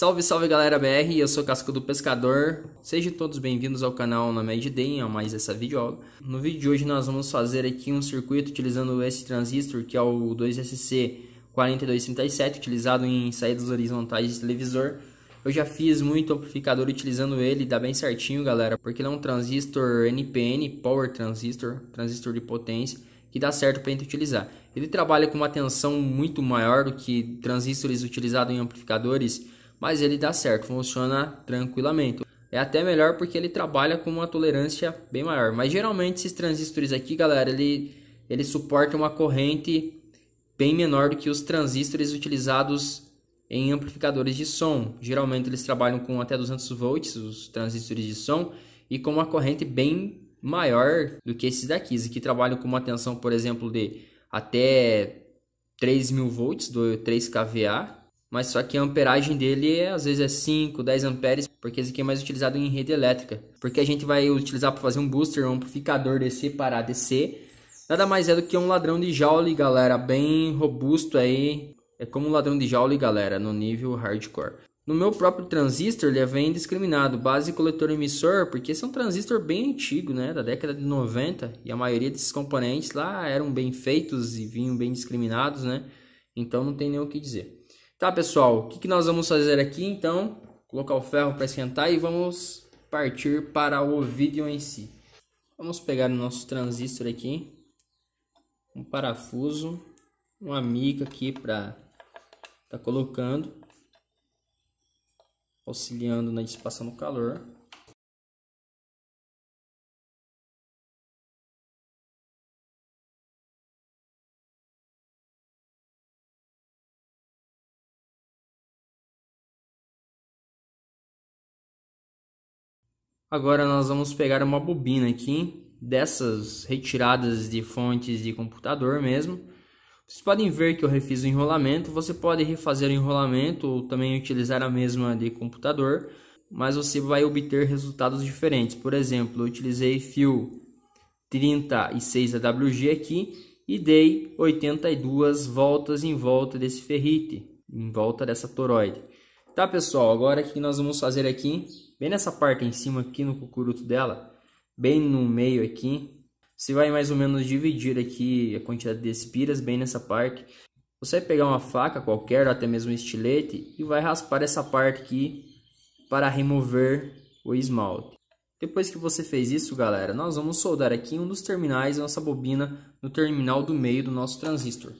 Salve, salve galera BR, eu sou Casco do Pescador. Sejam todos bem-vindos ao canal na Mad Day, a mais essa videoaula. No vídeo de hoje nós vamos fazer aqui um circuito utilizando esse transistor que é o 2SC4237, utilizado em saídas horizontais de televisor. Eu já fiz muito amplificador utilizando ele, dá bem certinho galera, porque ele é um transistor NPN, Power Transistor, transistor de potência que dá certo para a gente utilizar. Ele trabalha com uma tensão muito maior do que transistores utilizados em amplificadores mas ele dá certo, funciona tranquilamente. É até melhor porque ele trabalha com uma tolerância bem maior. Mas geralmente esses transistores aqui, galera, ele, ele suporta uma corrente bem menor do que os transistores utilizados em amplificadores de som. Geralmente eles trabalham com até 200 volts, os transistores de som, e com uma corrente bem maior do que esses daqui. Esses aqui trabalham com uma tensão, por exemplo, de até 3.000 volts, do 3 kVA, mas só que a amperagem dele é, às vezes é 5, 10 amperes, porque esse aqui é mais utilizado em rede elétrica. Porque a gente vai utilizar para fazer um booster, um amplificador DC para DC. Nada mais é do que um ladrão de Joule, galera, bem robusto aí. É como um ladrão de Joule, galera, no nível hardcore. No meu próprio transistor, ele vem é discriminado, base coletor emissor, porque esse é um transistor bem antigo, né, da década de 90, e a maioria desses componentes lá eram bem feitos e vinham bem discriminados, né? Então não tem nem o que dizer. Tá, pessoal, o que, que nós vamos fazer aqui então? Colocar o ferro para esquentar e vamos partir para o vídeo em si. Vamos pegar o nosso transistor aqui, um parafuso, uma mica aqui para tá colocando, auxiliando na né, dissipação do calor. Agora nós vamos pegar uma bobina aqui, dessas retiradas de fontes de computador mesmo. Vocês podem ver que eu refiz o enrolamento, você pode refazer o enrolamento ou também utilizar a mesma de computador, mas você vai obter resultados diferentes. Por exemplo, eu utilizei fio 36 AWG aqui e dei 82 voltas em volta desse ferrite, em volta dessa toroide. Tá, pessoal, agora o que nós vamos fazer aqui, bem nessa parte em cima aqui no cucuruto dela, bem no meio aqui, você vai mais ou menos dividir aqui a quantidade de espiras bem nessa parte. Você vai pegar uma faca qualquer, ou até mesmo um estilete, e vai raspar essa parte aqui para remover o esmalte. Depois que você fez isso, galera, nós vamos soldar aqui um dos terminais da nossa bobina no terminal do meio do nosso transistor.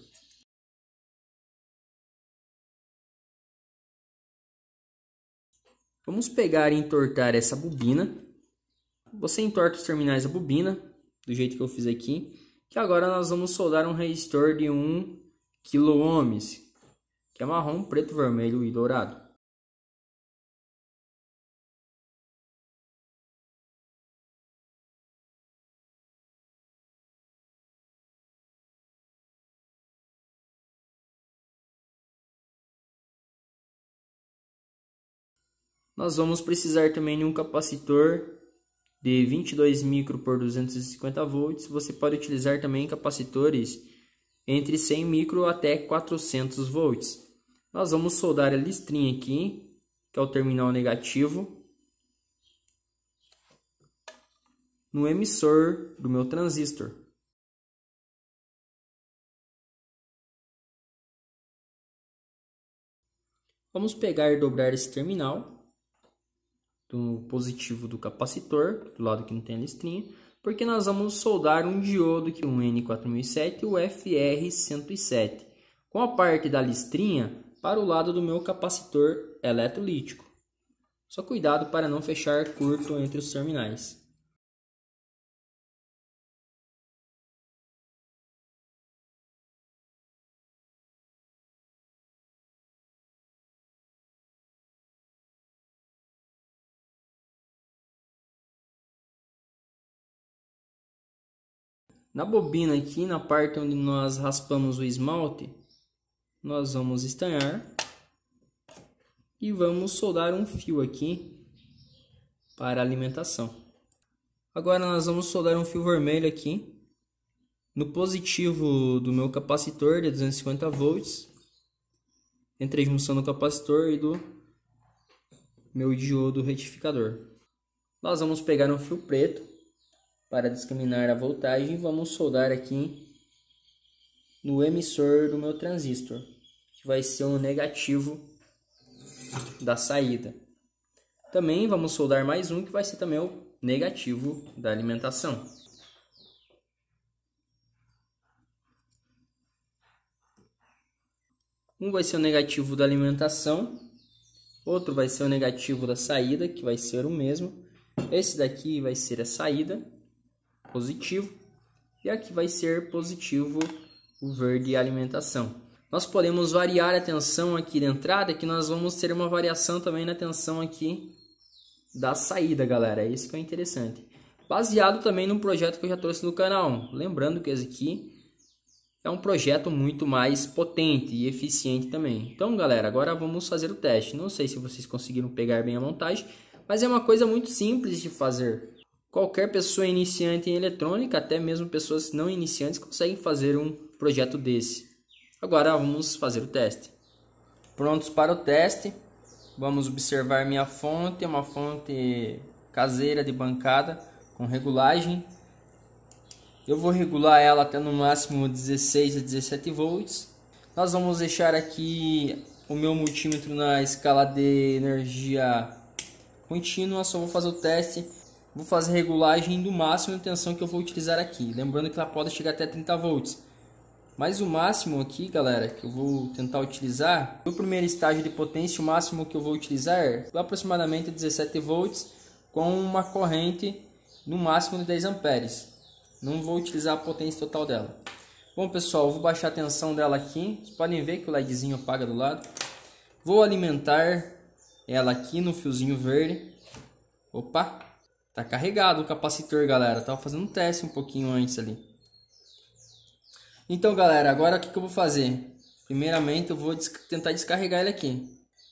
Vamos pegar e entortar essa bobina. Você entorta os terminais da bobina, do jeito que eu fiz aqui. Que agora nós vamos soldar um resistor de 1 kOhms, que é marrom, preto, vermelho e dourado. Nós vamos precisar também de um capacitor de 22 micro por 250 volts. Você pode utilizar também capacitores entre 100 micro até 400 volts. Nós vamos soldar a listrinha aqui, que é o terminal negativo, no emissor do meu transistor. Vamos pegar e dobrar esse terminal do positivo do capacitor, do lado que não tem a listrinha, porque nós vamos soldar um diodo que é um N4007 e o FR107, com a parte da listrinha para o lado do meu capacitor eletrolítico. Só cuidado para não fechar curto entre os terminais. Na bobina aqui, na parte onde nós raspamos o esmalte, nós vamos estanhar e vamos soldar um fio aqui para alimentação. Agora nós vamos soldar um fio vermelho aqui no positivo do meu capacitor de 250 volts entre a junção do capacitor e do meu diodo retificador. Nós vamos pegar um fio preto para discriminar a voltagem, vamos soldar aqui no emissor do meu transistor, que vai ser o negativo da saída. Também vamos soldar mais um que vai ser também o negativo da alimentação. Um vai ser o negativo da alimentação, outro vai ser o negativo da saída, que vai ser o mesmo. Esse daqui vai ser a saída positivo. E aqui vai ser positivo o verde alimentação. Nós podemos variar a tensão aqui da entrada, que nós vamos ter uma variação também na tensão aqui da saída, galera. É isso que é interessante. Baseado também no projeto que eu já trouxe no canal. Lembrando que esse aqui é um projeto muito mais potente e eficiente também. Então, galera, agora vamos fazer o teste. Não sei se vocês conseguiram pegar bem a montagem, mas é uma coisa muito simples de fazer. Qualquer pessoa iniciante em eletrônica, até mesmo pessoas não iniciantes, conseguem fazer um projeto desse. Agora vamos fazer o teste. Prontos para o teste. Vamos observar minha fonte, uma fonte caseira de bancada com regulagem. Eu vou regular ela até no máximo 16 a 17 volts. Nós vamos deixar aqui o meu multímetro na escala de energia contínua, só vou fazer o teste Vou fazer regulagem do máximo de tensão que eu vou utilizar aqui. Lembrando que ela pode chegar até 30 volts. Mas o máximo aqui, galera, que eu vou tentar utilizar, no primeiro estágio de potência, o máximo que eu vou utilizar é aproximadamente 17 volts com uma corrente no máximo de 10 amperes. Não vou utilizar a potência total dela. Bom, pessoal, vou baixar a tensão dela aqui. Vocês podem ver que o LEDzinho apaga do lado. Vou alimentar ela aqui no fiozinho verde. Opa! Tá carregado o capacitor, galera. tava fazendo um teste um pouquinho antes ali. Então, galera, agora o que, que eu vou fazer? Primeiramente, eu vou des tentar descarregar ele aqui.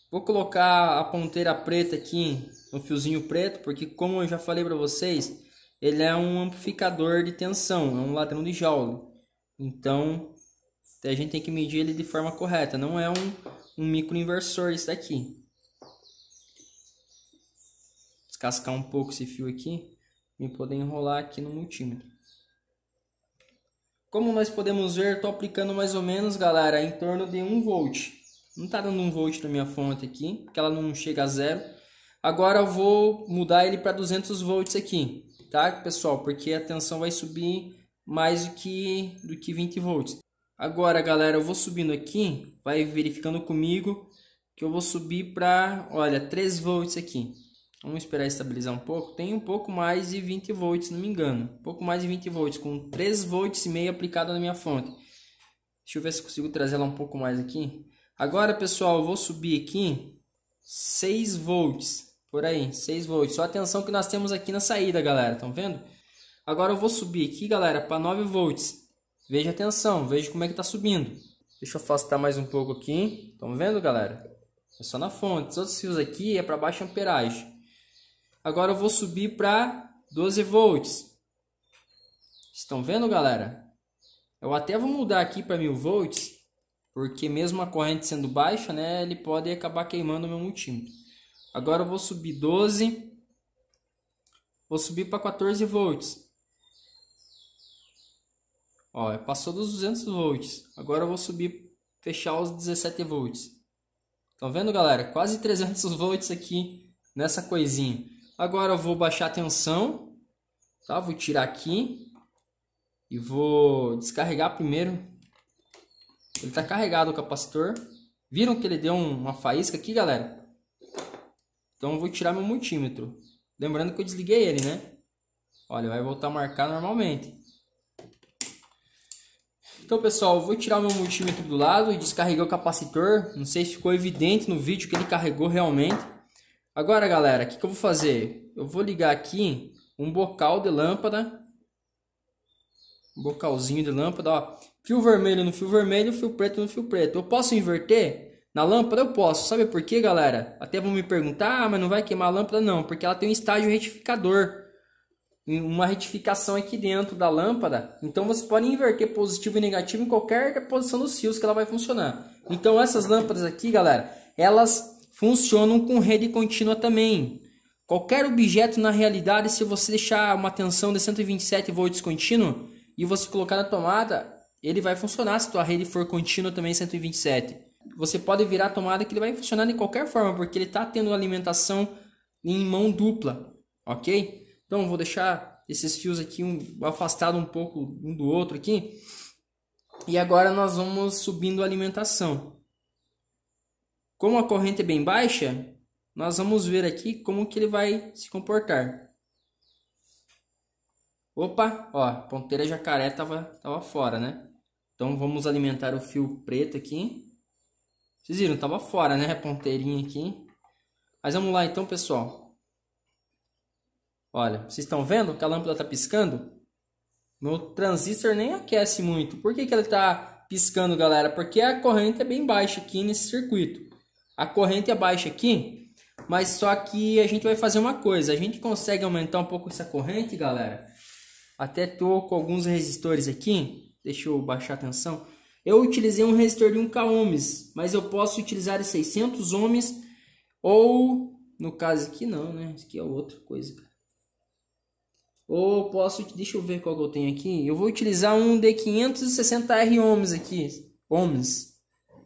Vou colocar a ponteira preta aqui, no um fiozinho preto, porque como eu já falei para vocês, ele é um amplificador de tensão, é um ladrão de joule. Então, a gente tem que medir ele de forma correta. Não é um, um microinversor isso daqui descascar um pouco esse fio aqui e poder enrolar aqui no multímetro. Como nós podemos ver, estou aplicando mais ou menos, galera, em torno de 1 volt. Não está dando 1 volt na minha fonte aqui, porque ela não chega a zero. Agora eu vou mudar ele para 200 volts aqui, tá, pessoal? Porque a tensão vai subir mais do que, do que 20 volts. Agora, galera, eu vou subindo aqui, vai verificando comigo que eu vou subir para, olha, 3 volts aqui. Vamos esperar estabilizar um pouco. Tem um pouco mais de 20 volts, se não me engano. Um pouco mais de 20 volts, com 3 volts e meio aplicado na minha fonte. Deixa eu ver se consigo trazer ela um pouco mais aqui. Agora, pessoal, eu vou subir aqui 6 volts. Por aí, 6 volts. Só atenção que nós temos aqui na saída, galera. Estão vendo? Agora eu vou subir aqui, galera, para 9 volts. Veja atenção, veja como é que está subindo. Deixa eu afastar mais um pouco aqui. Estão vendo, galera? É só na fonte. Os outros fios aqui é para baixa amperagem. Agora eu vou subir para 12 volts. Estão vendo, galera? Eu até vou mudar aqui para 1000 volts, porque mesmo a corrente sendo baixa, né, ele pode acabar queimando o meu multímetro. Agora eu vou subir 12, vou subir para 14 volts. Ó, é, passou dos 200 volts. Agora eu vou subir, fechar os 17 volts. Estão vendo, galera? Quase 300 volts aqui nessa coisinha. Agora eu vou baixar a tensão, tá? Vou tirar aqui e vou descarregar primeiro. Ele está carregado o capacitor. Viram que ele deu uma faísca aqui, galera? Então eu vou tirar meu multímetro. Lembrando que eu desliguei ele, né? Olha, vai voltar a marcar normalmente. Então, pessoal, eu vou tirar o meu multímetro do lado e descarreguei o capacitor. Não sei se ficou evidente no vídeo que ele carregou realmente. Agora, galera, o que, que eu vou fazer? Eu vou ligar aqui um bocal de lâmpada. Um bocalzinho de lâmpada, ó. Fio vermelho no fio vermelho, fio preto no fio preto. Eu posso inverter? Na lâmpada eu posso. Sabe por quê, galera? Até vão me perguntar, ah, mas não vai queimar a lâmpada? Não, porque ela tem um estágio retificador. Uma retificação aqui dentro da lâmpada. Então, você pode inverter positivo e negativo em qualquer posição dos fios que ela vai funcionar. Então, essas lâmpadas aqui, galera, elas funcionam com rede contínua também. Qualquer objeto na realidade, se você deixar uma tensão de 127 volts contínua e você colocar na tomada, ele vai funcionar se tua rede for contínua também 127. Você pode virar a tomada que ele vai funcionar de qualquer forma, porque ele está tendo alimentação em mão dupla, ok? Então vou deixar esses fios aqui um, afastado um pouco um do outro aqui. E agora nós vamos subindo a alimentação. Como a corrente é bem baixa, nós vamos ver aqui como que ele vai se comportar. Opa, ó, a ponteira jacaré tava, tava fora, né? Então vamos alimentar o fio preto aqui. Vocês viram, tava fora, né? A ponteirinha aqui. Mas vamos lá então, pessoal. Olha, vocês estão vendo que a lâmpada tá piscando? Meu transistor nem aquece muito. Por que, que ele tá piscando, galera? Porque a corrente é bem baixa aqui nesse circuito. A corrente é baixa aqui, mas só que a gente vai fazer uma coisa. A gente consegue aumentar um pouco essa corrente, galera. Até tô com alguns resistores aqui. Deixa eu baixar a tensão. Eu utilizei um resistor de 1K ohms, mas eu posso utilizar 600 ohms ou, no caso aqui não, né? Isso aqui é outra coisa, Ou posso, deixa eu ver qual que eu tenho aqui. Eu vou utilizar um de 560 R ohms aqui, ohms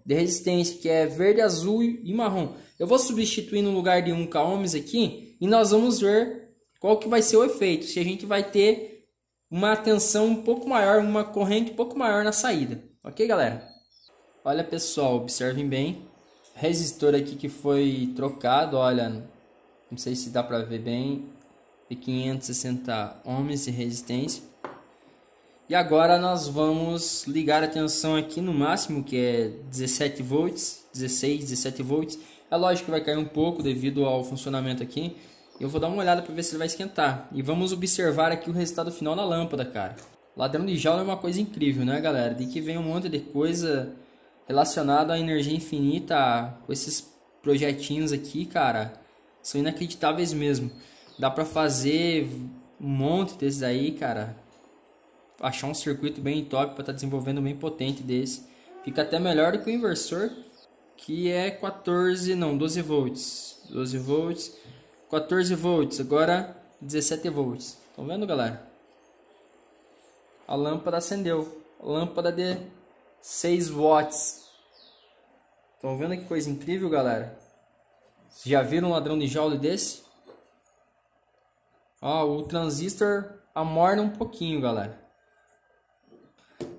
de resistência, que é verde, azul e marrom. Eu vou substituir no lugar de 1K ohms aqui e nós vamos ver qual que vai ser o efeito. Se a gente vai ter uma tensão um pouco maior, uma corrente um pouco maior na saída. Ok, galera? Olha, pessoal, observem bem. Resistor aqui que foi trocado, olha, não sei se dá para ver bem, de 560 ohms de resistência. E agora nós vamos ligar a tensão aqui no máximo, que é 17 volts, 16, 17 volts. É lógico que vai cair um pouco devido ao funcionamento aqui. Eu vou dar uma olhada para ver se ele vai esquentar. E vamos observar aqui o resultado final na lâmpada, cara. Ladrão de jaula é uma coisa incrível, né, galera? De que vem um monte de coisa relacionada à energia infinita, com esses projetinhos aqui, cara. São inacreditáveis mesmo. Dá para fazer um monte desses aí, cara achar um circuito bem top para estar tá desenvolvendo bem potente desse. Fica até melhor do que o inversor, que é 14, não, 12 volts. 12 volts, 14 volts, agora 17 volts. Estão vendo, galera? A lâmpada acendeu. Lâmpada de 6 watts. Estão vendo que coisa incrível, galera? Já viram um ladrão de jaula desse? Ó, o transistor amorna um pouquinho, galera.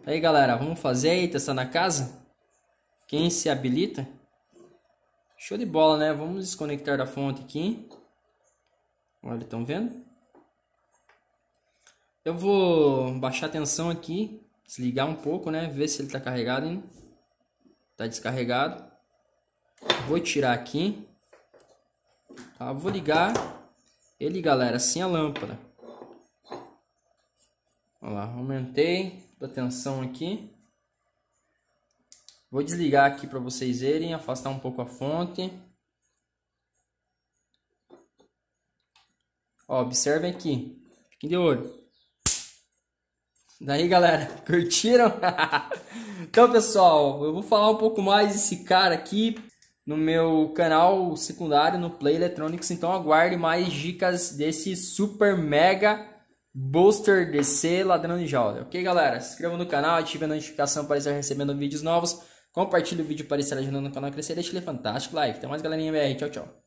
Aí, galera, vamos fazer aí, testar na casa? Quem se habilita? Show de bola, né? Vamos desconectar da fonte aqui. Olha, estão vendo? Eu vou baixar a tensão aqui, desligar um pouco, né? Ver se ele está carregado ainda. Tá descarregado. Vou tirar aqui. Tá? Vou ligar ele, galera, sem a lâmpada. Olha lá, aumentei da tensão aqui. Vou desligar aqui para vocês verem, afastar um pouco a fonte. Ó, observem aqui. Fiquem de olho. Daí, galera, curtiram? então, pessoal, eu vou falar um pouco mais desse cara aqui no meu canal secundário no Play Electronics. Então, aguarde mais dicas desse super mega Booster DC Ladrão de Jaula. Ok, galera? Se inscreva no canal, ative a notificação para estar recebendo vídeos novos. Compartilhe o vídeo para estar ajudando o canal a crescer. Deixe um fantástico like. Até mais, galerinha BR. Tchau, tchau.